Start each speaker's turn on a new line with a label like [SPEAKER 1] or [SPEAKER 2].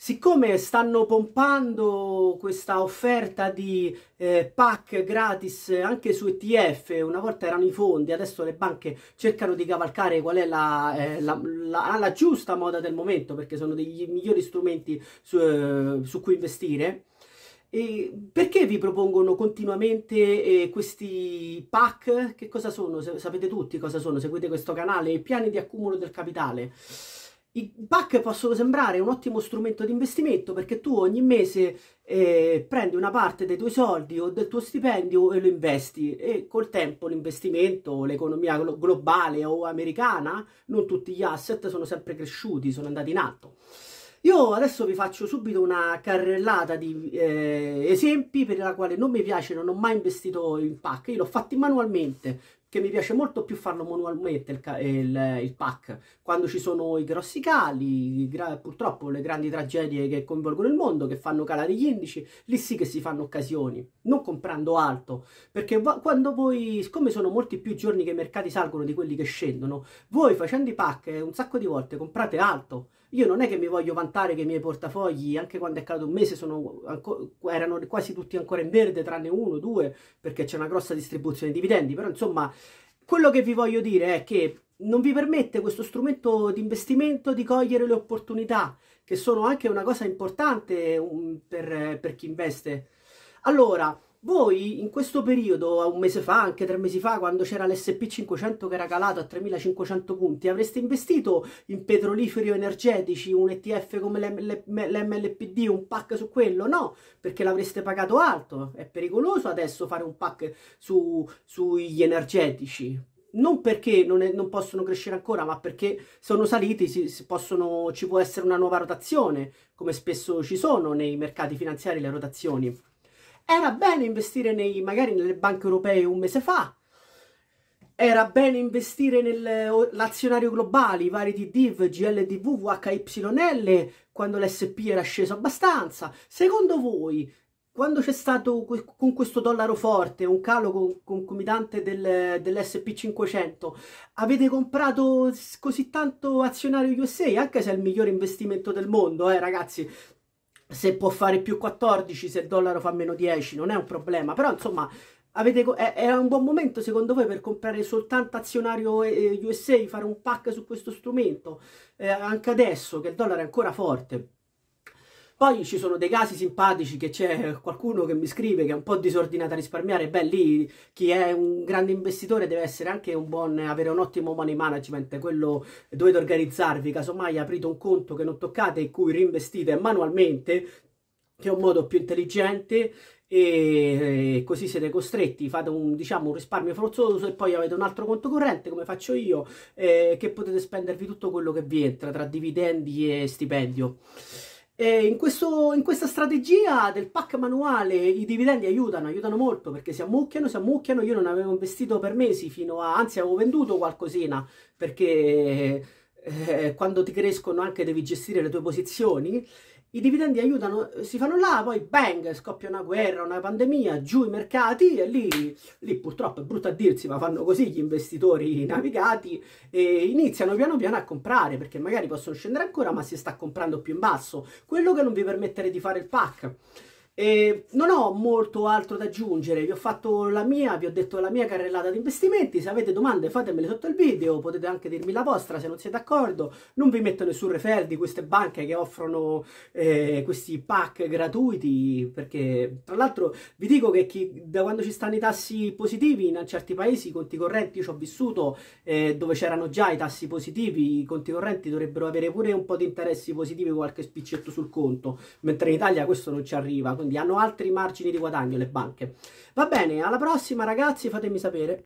[SPEAKER 1] Siccome stanno pompando questa offerta di eh, pack gratis anche su ETF, una volta erano i fondi, adesso le banche cercano di cavalcare qual è la, eh, la, la, la giusta moda del momento, perché sono degli migliori strumenti su, eh, su cui investire. E perché vi propongono continuamente eh, questi pack? Che cosa sono? Sapete tutti cosa sono, seguite questo canale, i piani di accumulo del capitale. I PAC possono sembrare un ottimo strumento di investimento perché tu ogni mese eh, prendi una parte dei tuoi soldi o del tuo stipendio e lo investi e col tempo l'investimento, l'economia globale o americana, non tutti gli asset sono sempre cresciuti, sono andati in alto. Io adesso vi faccio subito una carrellata di eh, esempi per la quale non mi piace, non ho mai investito in pack, io l'ho fatto manualmente, che mi piace molto più farlo manualmente il, il, il pack, quando ci sono i grossi cali, purtroppo le grandi tragedie che coinvolgono il mondo, che fanno calare gli indici, lì sì che si fanno occasioni, non comprando alto, perché quando voi, siccome sono molti più giorni che i mercati salgono di quelli che scendono, voi facendo i pack un sacco di volte comprate alto, io non è che mi voglio vantare che i miei portafogli, anche quando è caduto un mese, erano quasi tutti ancora in verde, tranne uno, due, perché c'è una grossa distribuzione di dividendi, però insomma, quello che vi voglio dire è che non vi permette questo strumento di investimento di cogliere le opportunità, che sono anche una cosa importante um, per, per chi investe. Allora, voi in questo periodo, un mese fa, anche tre mesi fa, quando c'era l'SP500 che era calato a 3500 punti, avreste investito in petroliferi o energetici, un ETF come l'MLPD, un pack su quello? No, perché l'avreste pagato alto. È pericoloso adesso fare un pack su, sugli energetici. Non perché non, è, non, possono crescere ancora, ma perché sono saliti, si, si possono, ci può essere una nuova rotazione, come spesso ci sono nei mercati finanziari le rotazioni. Era bene investire nei, magari nelle banche europee un mese fa, era bene investire nell'azionario globale, i vari TDIV, GLDV, VHYL, quando l'SP era sceso abbastanza. Secondo voi, quando c'è stato con questo dollaro forte un calo concomitante del, dell'SP500, avete comprato così tanto azionario USA, anche se è il migliore investimento del mondo, eh ragazzi, se può fare più 14, se il dollaro fa meno 10, non è un problema, però insomma avete, è, è, un buon momento secondo voi per comprare soltanto azionario eh, eh USA, fare un pack su questo strumento, eh, anche adesso che il dollaro è ancora forte. Poi ci sono dei casi simpatici che c'è qualcuno che mi scrive che è un po' disordinato a risparmiare. Beh, lì chi è un grande investitore deve essere anche un buon, avere un ottimo money management. Quello dovete organizzarvi. Casomai aprite un conto che non toccate, in cui reinvestite manualmente, che è un modo più intelligente e così siete costretti fate un, diciamo, un risparmio forzoso e poi avete un altro conto corrente come faccio io eh, che potete spendervi tutto quello che vi entra tra dividendi e stipendio e eh, in, questo, in questa strategia del pack manuale i dividendi aiutano, aiutano molto perché si ammucchiano, si ammucchiano, io non avevo investito per mesi fino a, anzi avevo venduto qualcosina perché eh, quando ti crescono anche devi gestire le tue posizioni i dividendi aiutano, si fanno là, poi bang, scoppia una guerra, una pandemia, giù i mercati e lì, lì purtroppo è brutto a dirsi, ma fanno così gli investitori navigati e iniziano piano piano a comprare perché magari possono scendere ancora ma si sta comprando più in basso, quello che non vi permettere di fare il pack. E ehm, non ho molto altro da aggiungere, vi ho fatto la mia, vi ho detto la mia carrellata di investimenti, se avete domande fatemele sotto il video, potete anche dirmi la vostra se non siete d'accordo, non vi metto nessun refer di queste banche che offrono eh, questi pack gratuiti, perché tra l'altro vi dico che chi, da quando ci stanno i tassi positivi in certi paesi, i conti correnti, io ci ho vissuto eh, dove c'erano già i tassi positivi, i conti correnti dovrebbero avere pure un po' di interessi positivi, qualche spiccetto sul conto, mentre in Italia questo non ci arriva. Quindi quindi hanno altri margini di guadagno le banche. Va bene, alla prossima ragazzi, fatemi sapere.